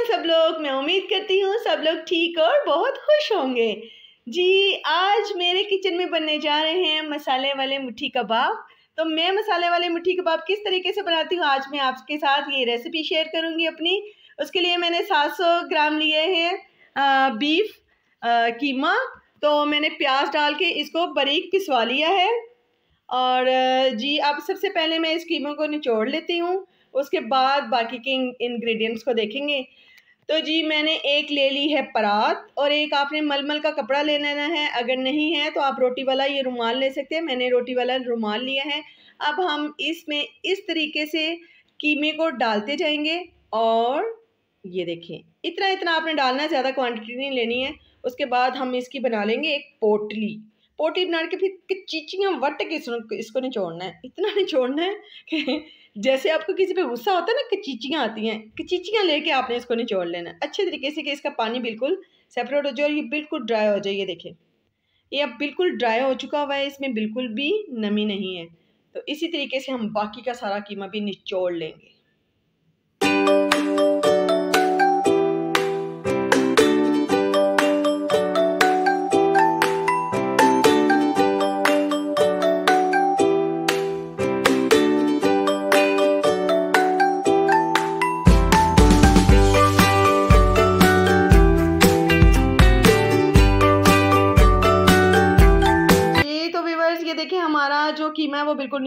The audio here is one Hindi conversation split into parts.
हैं सब लोग मैं उम्मीद करती हूँ सब लोग ठीक और बहुत खुश होंगे जी आज मेरे किचन में बनने जा रहे हैं मसाले वाले मुट्ठी कबाब तो मैं मसाले वाले मुट्ठी कबाब किस तरीके से बनाती हूँ आज मैं आपके साथ ये रेसिपी शेयर करूँगी अपनी उसके लिए मैंने 700 ग्राम लिए हैं बीफ आ, कीमा तो मैंने प्याज डाल के इसको बारीक पिसवा लिया है और जी अब सबसे पहले मैं इस कीमों को निचोड़ लेती हूँ उसके बाद बाकी के इंग्रेडिएंट्स को देखेंगे तो जी मैंने एक ले ली है परात और एक आपने मलमल का कपड़ा ले लेना है अगर नहीं है तो आप रोटी वाला ये रुमाल ले सकते हैं मैंने रोटी वाला रुमाल लिया है अब हम इसमें इस तरीके से कीमे को डालते जाएंगे और ये देखें इतना इतना आपने डालना है ज़्यादा क्वांटिटी नहीं लेनी है उसके बाद हम इसकी बना लेंगे एक पोटली पोटी बना के फिर चीचियाँ वट के इसको निचोड़ना है इतना निचोड़ना है कि जैसे आपको किसी पे गुस्सा होता है ना कि चीचियाँ आती हैं कि चीचियाँ लेके आपने इसको निचोड़ लेना अच्छे तरीके से कि इसका पानी बिल्कुल सेपरेट हो जाए और ये बिल्कुल ड्राई हो जाए ये देखें ये अब बिल्कुल ड्राई हो चुका हुआ है इसमें बिल्कुल भी नमी नहीं है तो इसी तरीके से हम बाकी का सारा कीमा भी निचोड़ लेंगे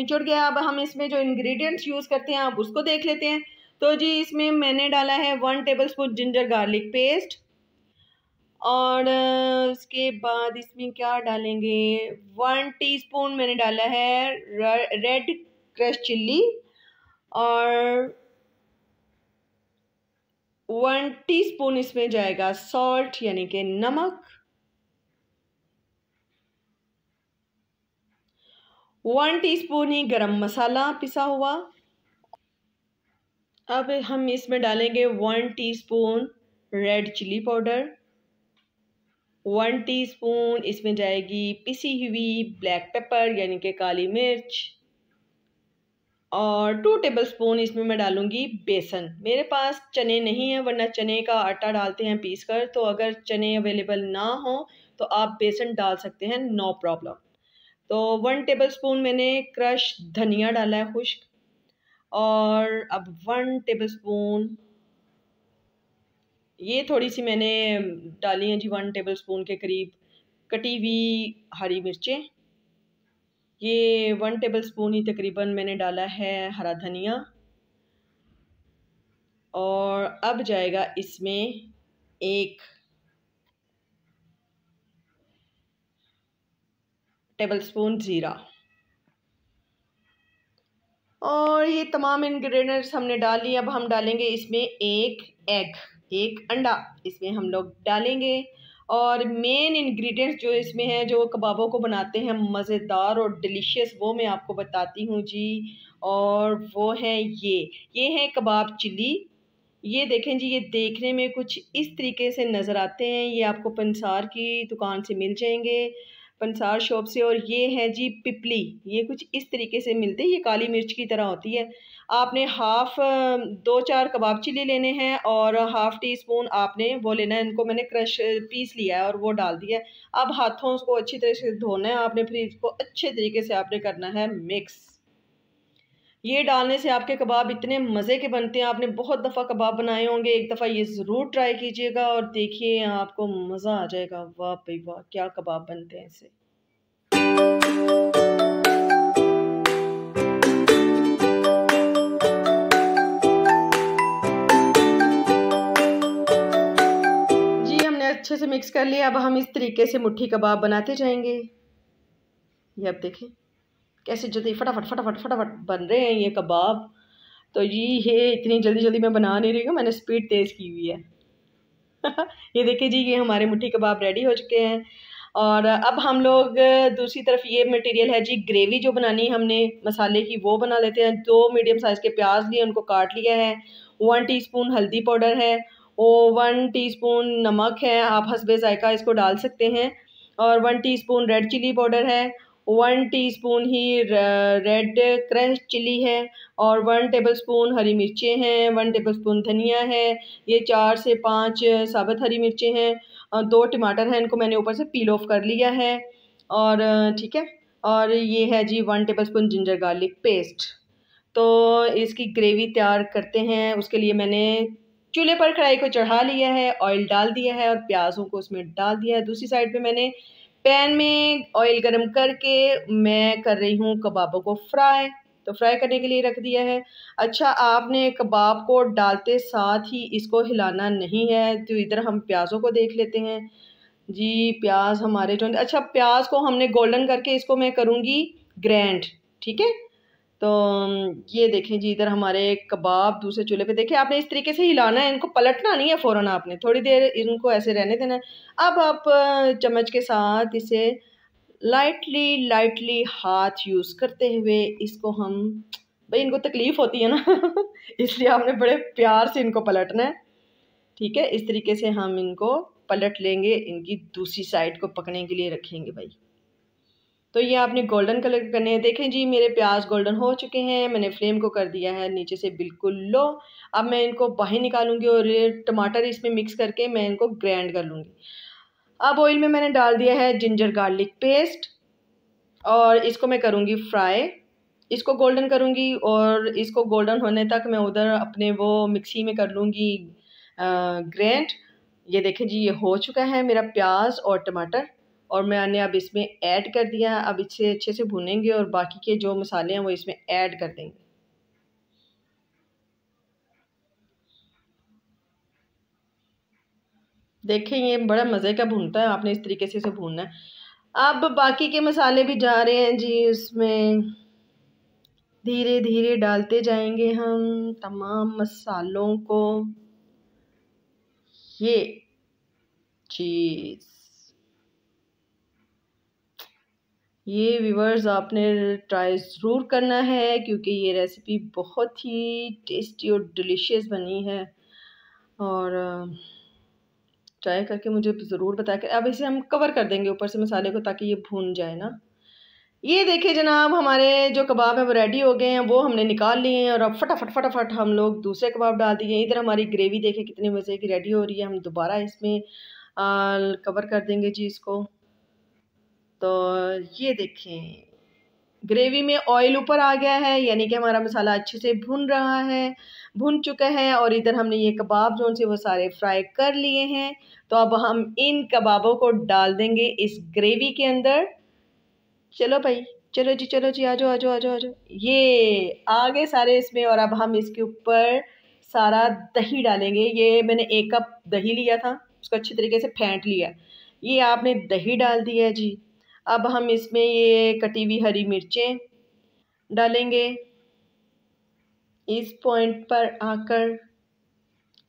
निचुड़ गया अब हम इसमें जो इंग्रेडिएंट्स यूज़ करते हैं आप उसको देख लेते हैं तो जी इसमें मैंने डाला है one tablespoon ginger garlic paste और उसके बाद इसमें क्या डालेंगे वन टीस्पून मैंने डाला है रेड क्रश चिल्ली और वन टीस्पून इसमें जाएगा सॉल्ट यानी कि नमक वन टीस्पून ही गरम मसाला पिसा हुआ अब हम इसमें डालेंगे one teaspoon red chilli powder one teaspoon इसमें जाएगी पिसी हुई ब्लैक पेपर यानी कि काली मिर्च और टू टेबल स्पून इसमें मैं डालूंगी बेसन मेरे पास चने नहीं है वरना चने का आटा डालते हैं पीस कर तो अगर चने अवेलेबल ना हो तो आप बेसन डाल सकते हैं नो प्रॉब्लम तो वन टेबल स्पून मैंने क्रश धनिया डाला है खुश्क और अब वन टेबल स्पून ये थोड़ी सी मैंने डाली है जी वन टेबल स्पून के करीब कटी हुई हरी मिर्चें ये वन टेबल स्पून ही तकरीबन मैंने डाला है हरा धनिया और अब जाएगा इसमें एक टेबलस्पून ज़ीरा और ये तमाम इन्ग्रीडियंट्स हमने डाल लिए अब हम डालेंगे इसमें एक एग एक अंडा इसमें हम लोग डालेंगे और मेन इंग्रेडिएंट्स जो इसमें हैं जो कबाबों को बनाते हैं मज़ेदार और डिलीशियस वो मैं आपको बताती हूँ जी और वो है ये ये है कबाब चिली ये देखें जी ये देखने में कुछ इस तरीके से नज़र आते हैं ये आपको पंसार की दुकान से मिल जाएंगे पंसार शॉप से और ये है जी पिपली ये कुछ इस तरीके से मिलते हैं ये काली मिर्च की तरह होती है आपने हाफ़ दो चार कबाब चिली लेने हैं और हाफ़ टी स्पून आपने वो लेना है इनको मैंने क्रश पीस लिया है और वो डाल दिया है अब हाथों को अच्छी तरह से धोना है आपने फिर इसको अच्छे तरीके से आपने करना है मिक्स ये डालने से आपके कबाब इतने मज़े के बनते हैं आपने बहुत दफ़ा कबाब बनाए होंगे एक दफ़ा ये ज़रूर ट्राई कीजिएगा और देखिए आपको मज़ा आ जाएगा वाह भाई वाह क्या कबाब बनते हैं इसे अच्छे से मिक्स कर लिया अब हम इस तरीके से मुट्ठी कबाब बनाते जाएंगे ये आप देखें कैसे जल्दी फटाफट फटाफट फटाफट बन रहे हैं ये कबाब तो ये है इतनी जल्दी जल्दी मैं बना नहीं रही हूँ मैंने स्पीड तेज़ की हुई है ये देखिए जी ये हमारे मुट्ठी कबाब रेडी हो चुके हैं और अब हम लोग दूसरी तरफ ये मटेरियल है जी ग्रेवी जो बनानी है हमने मसाले की वो बना लेते हैं दो मीडियम साइज़ के प्याज लिए उनको काट लिया है वन टीस्पून हल्दी पाउडर है और वन टीस्पून नमक है आप हसबे जायका इसको डाल सकते हैं और one teaspoon red chilli powder है वन टीस्पून ही रेड क्रंच चिली है और वन टेबलस्पून हरी मिर्चें हैं वन टेबलस्पून धनिया है ये चार से पाँच साबुत हरी मिर्चें हैं दो टमाटर हैं इनको मैंने ऊपर से पील ऑफ कर लिया है और ठीक है और ये है जी one tablespoon ginger garlic paste तो इसकी ग्रेवी तैयार करते हैं उसके लिए मैंने चूल्हे पर कढ़ाई को चढ़ा लिया है ऑयल डाल दिया है और प्याजों को उसमें डाल दिया है दूसरी साइड पे मैंने पैन में ऑयल गरम करके मैं कर रही हूँ कबाबों को फ्राई तो फ्राई करने के लिए रख दिया है अच्छा आपने कबाब को डालते साथ ही इसको हिलाना नहीं है तो इधर हम प्याज़ों को देख लेते हैं जी प्याज हमारे जो अच्छा प्याज को हमने गोल्डन करके इसको मैं करूँगी ग्रैंड ठीक है तो ये देखें जी इधर हमारे कबाब दूसरे चूल्हे पे देखें आपने इस तरीके से हिलाना है इनको पलटना नहीं है फ़ौरन आपने थोड़ी देर इनको ऐसे रहने देना है अब आप चम्मच के साथ इसे लाइटली लाइटली हाथ यूज़ करते हुए इसको हम भाई इनको तकलीफ़ होती है ना इसलिए आपने बड़े प्यार से इनको पलटना है ठीक है इस तरीके से हम इनको पलट लेंगे इनकी दूसरी साइड को पकने के लिए रखेंगे भाई तो ये आपने गोल्डन कलर करने हैं देखें जी मेरे प्याज गोल्डन हो चुके हैं मैंने फ्लेम को कर दिया है नीचे से बिल्कुल लो अब मैं इनको बाहर निकालूंगी और टमाटर इसमें मिक्स करके मैं इनको ग्रैंड कर लूँगी अब ऑयल में मैंने डाल दिया है जिंजर गार्लिक पेस्ट और इसको मैं करूँगी फ्राई इसको गोल्डन करूँगी और इसको गोल्डन होने तक मैं उधर अपने वो मिक्सी में कर लूँगी ग्रैंड ये देखें जी ये हो चुका है मेरा प्याज और टमाटर और मैंने अब इसमें ऐड कर दिया अब इसे अच्छे से भुनेंगे और बाकी के जो मसाले हैं वो इसमें ऐड कर देंगे देखें ये बड़ा मज़े का भूनता है आपने इस तरीके से इसे भूनना है अब बाकी के मसाले भी जा रहे हैं जी उसमें धीरे धीरे डालते जाएंगे हम तमाम मसालों को ये चीज़ ये व्यूवर्स आपने ट्राई ज़रूर करना है क्योंकि ये रेसिपी बहुत ही टेस्टी और डिलीशियस बनी है और ट्राई करके मुझे ज़रूर बता कर अब इसे हम कवर कर देंगे ऊपर से मसाले को ताकि ये भून जाए ना ये देखिए जनाब हमारे जो कबाब हैं वो रेडी हो गए हैं वो हमने निकाल लिए हैं और अब फटाफट फटाफट हम लोग दूसरे कबाब डाल दिए इधर हमारी ग्रेवी देखे कितने मज़े की रेडी हो रही है हम दोबारा इसमें कवर कर देंगे जी इसको तो ये देखें ग्रेवी में ऑयल ऊपर आ गया है यानी कि हमारा मसाला अच्छे से भुन रहा है भुन चुका है और इधर हमने ये कबाब जो से वो सारे फ्राई कर लिए हैं तो अब हम इन कबाबों को डाल देंगे इस ग्रेवी के अंदर चलो भाई चलो जी चलो जी आ जाओ आ जाओ आ जाओ आ जाओ ये आ गए सारे इसमें और अब हम इसके ऊपर सारा दही डालेंगे ये मैंने एक कप दही लिया था उसको अच्छी तरीके से फेंट लिया ये आपने दही डाल दिया है जी अब हम इसमें ये कटी हुई हरी मिर्चें डालेंगे इस पॉइंट पर आकर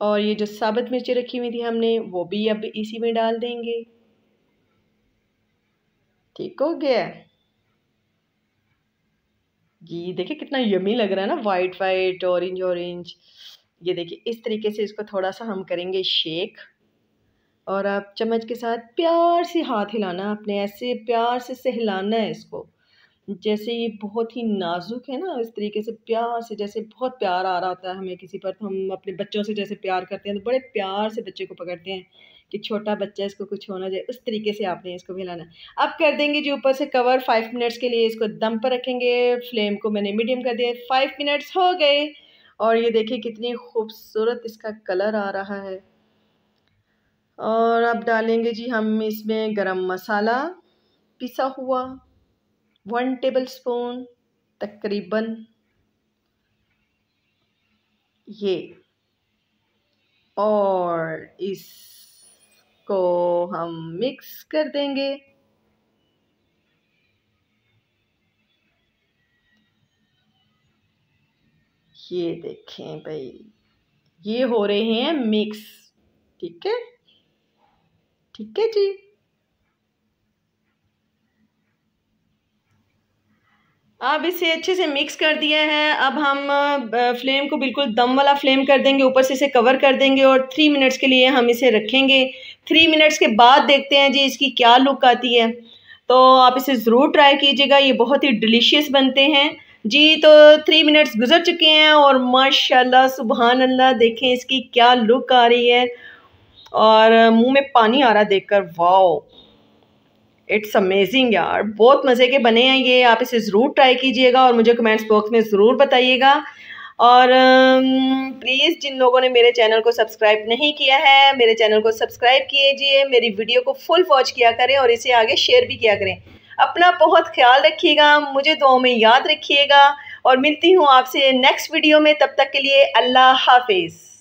और ये जो साबुत मिर्ची रखी हुई थी हमने वो भी अब इसी में डाल देंगे ठीक हो गया जी देखिए कितना यमी लग रहा है ना वाइट वाइट ऑरेंज ऑरेंज ये देखिए इस तरीके से इसको थोड़ा सा हम करेंगे शेक और आप चम्मच के साथ प्यार से हाथ हिलाना अपने ऐसे प्यार से सहलाना है इसको जैसे ये बहुत ही नाजुक है ना इस तरीके से प्यार से जैसे बहुत प्यार आ रहा होता है हमें किसी पर तो हम अपने बच्चों से जैसे प्यार करते हैं तो बड़े प्यार से बच्चे को पकड़ते हैं कि छोटा बच्चा इसको कुछ होना जाए उस तरीके से आपने इसको हिलाना अब कर देंगे जी ऊपर से कवर फाइव मिनट्स के लिए इसको दम पर रखेंगे फ्लेम को मैंने मीडियम कर दिया फाइव मिनट्स हो गए और ये देखिए कितनी खूबसूरत इसका कलर आ रहा है और अब डालेंगे जी हम इसमें गरम मसाला पिसा हुआ वन टेबल स्पून तकरीबन ये और इसको हम मिक्स कर देंगे ये देखें भाई ये हो रहे हैं मिक्स ठीक है ठीक है जी अब इसे अच्छे से मिक्स कर दिया है अब हम फ्लेम को बिल्कुल दम वाला फ्लेम कर देंगे ऊपर से इसे कवर कर देंगे और थ्री मिनट्स के लिए हम इसे रखेंगे थ्री मिनट्स के बाद देखते हैं जी इसकी क्या लुक आती है तो आप इसे ज़रूर ट्राई कीजिएगा ये बहुत ही डिलीशियस बनते हैं जी तो थ्री मिनट्स गुजर चुके हैं और माशाल्लाह सुबहान अल्लाह देखें इसकी क्या लुक आ रही है और मुंह में पानी आ रहा देखकर वाओ इट्स अमेजिंग यार बहुत मज़े के बने हैं ये आप इसे ज़रूर ट्राई कीजिएगा और मुझे कमेंट्स बॉक्स में ज़रूर बताइएगा और प्लीज़ जिन लोगों ने मेरे चैनल को सब्सक्राइब नहीं किया है मेरे चैनल को सब्सक्राइब कीजिए मेरी वीडियो को फुल वॉच किया करें और इसे आगे शेयर भी किया करें अपना बहुत ख्याल रखिएगा मुझे दो में याद रखिएगा और मिलती हूँ आपसे नेक्स्ट वीडियो में तब तक के लिए अल्लाह हाफिज़